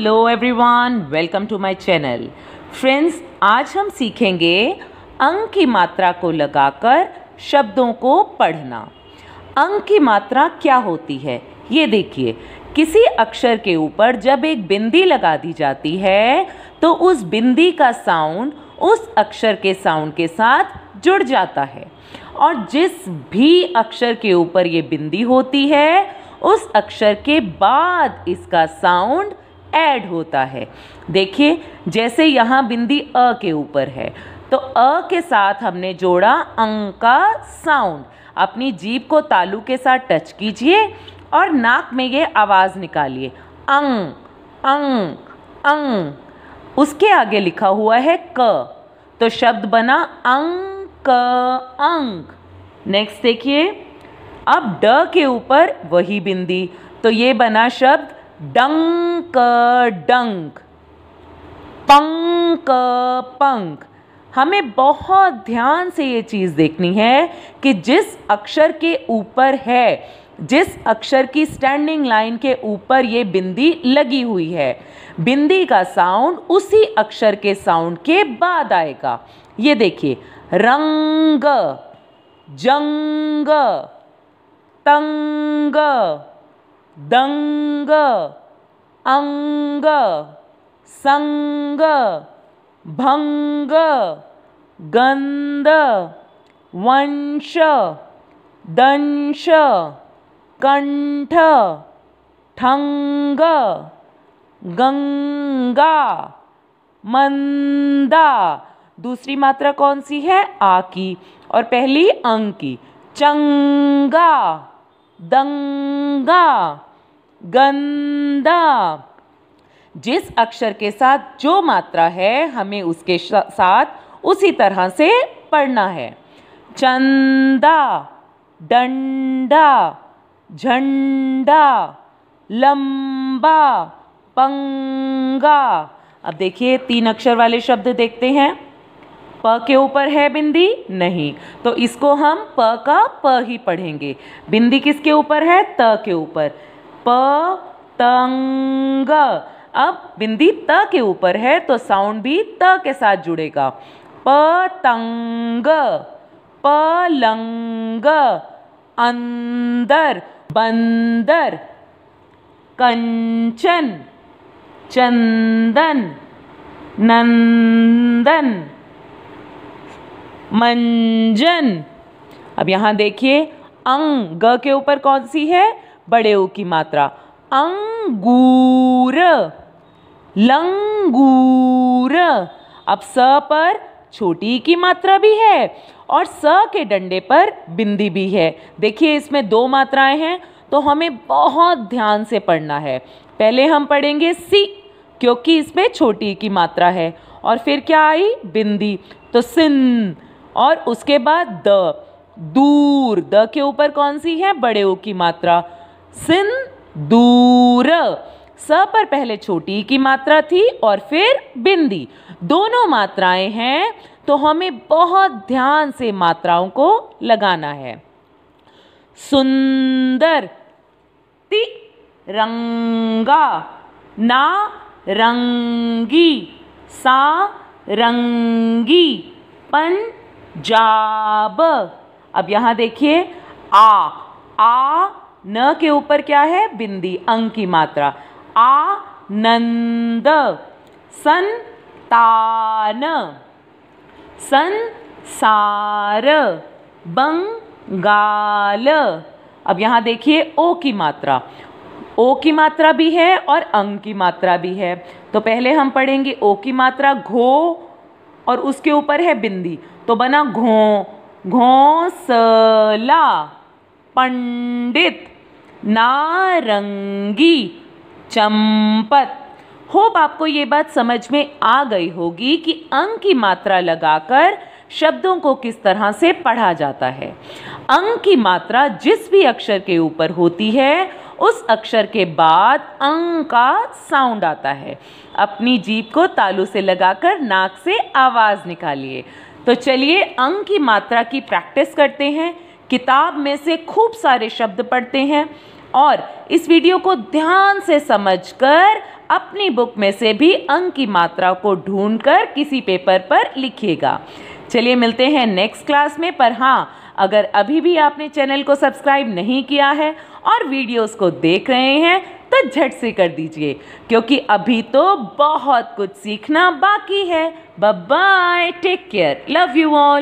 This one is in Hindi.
hello everyone welcome to my channel friends आज हम सीखेंगे अंक की मात्रा को लगाकर शब्दों को पढ़ना अंक की मात्रा क्या होती है ये देखिए किसी अक्षर के ऊपर जब एक बिंदी लगा दी जाती है तो उस बिंदी का साउंड उस अक्षर के साउंड के साथ जुड़ जाता है और जिस भी अक्षर के ऊपर ये बिंदी होती है उस अक्षर के बाद इसका साउंड ऐड होता है देखिए जैसे यहाँ बिंदी अ के ऊपर है तो अ के साथ हमने जोड़ा अंग का साउंड अपनी जीप को तालू के साथ टच कीजिए और नाक में ये आवाज़ निकालिए अंग अंग अंग उसके आगे लिखा हुआ है क तो शब्द बना अंग क अंग नेक्स्ट देखिए अब ड के ऊपर वही बिंदी तो ये बना शब्द डंक डंक पंक पंक हमें बहुत ध्यान से ये चीज़ देखनी है कि जिस अक्षर के ऊपर है जिस अक्षर की स्टैंडिंग लाइन के ऊपर ये बिंदी लगी हुई है बिंदी का साउंड उसी अक्षर के साउंड के बाद आएगा ये देखिए रंग जंग तंग दंग अंग संग भंग गंध वंश दंश कंठ ठंग गंगा मंदा दूसरी मात्रा कौन सी है आ की और पहली अंग की चंगा दंगा गंदा जिस अक्षर के साथ जो मात्रा है हमें उसके साथ उसी तरह से पढ़ना है चंदा डंडा झंडा लंबा पंगा अब देखिए तीन अक्षर वाले शब्द देखते हैं प के ऊपर है बिंदी नहीं तो इसको हम प का प ही पढ़ेंगे बिंदी किसके ऊपर है त के ऊपर पतंग अब बिंदी त के ऊपर है तो साउंड भी त के साथ जुड़ेगा पतंग पलंग अंदर बंदर कंचन चंदन नंदन मंजन अब यहां देखिए अंग ग के ऊपर कौन सी है बड़े ओ की मात्रा अंगूर लंगूर अब स पर छोटी की मात्रा भी है और स के डंडे पर बिंदी भी है देखिए इसमें दो मात्राएं हैं तो हमें बहुत ध्यान से पढ़ना है पहले हम पढ़ेंगे सी क्योंकि इसमें छोटी की मात्रा है और फिर क्या आई बिंदी तो सिन और उसके बाद द दूर द के ऊपर कौन सी है बड़े ओ की मात्रा सिंदूर स पर पहले छोटी की मात्रा थी और फिर बिंदी दोनों मात्राएं हैं तो हमें बहुत ध्यान से मात्राओं को लगाना है सुंदर ति रंगा ना रंगी सा रंगी पन जाब अब यहां देखिए आ आ न के ऊपर क्या है बिंदी अंग की मात्रा आ नंद सार बंग गाल अब यहाँ देखिए ओ की मात्रा ओ की मात्रा भी है और अंग की मात्रा भी है तो पहले हम पढ़ेंगे ओ की मात्रा घो और उसके ऊपर है बिंदी तो बना घो घोसला पंडित नारंगी चंपत होप आपको ये बात समझ में आ गई होगी कि अंक की मात्रा लगाकर शब्दों को किस तरह से पढ़ा जाता है अंक की मात्रा जिस भी अक्षर के ऊपर होती है उस अक्षर के बाद अंग का साउंड आता है अपनी जीप को तालू से लगाकर नाक से आवाज़ निकालिए तो चलिए अंग की मात्रा की प्रैक्टिस करते हैं किताब में से खूब सारे शब्द पढ़ते हैं और इस वीडियो को ध्यान से समझकर अपनी बुक में से भी अंक की मात्रा को ढूंढकर किसी पेपर पर लिखिएगा चलिए मिलते हैं नेक्स्ट क्लास में पर हाँ अगर अभी भी आपने चैनल को सब्सक्राइब नहीं किया है और वीडियोस को देख रहे हैं तो झट से कर दीजिए क्योंकि अभी तो बहुत कुछ सीखना बाकी है bye take care love you all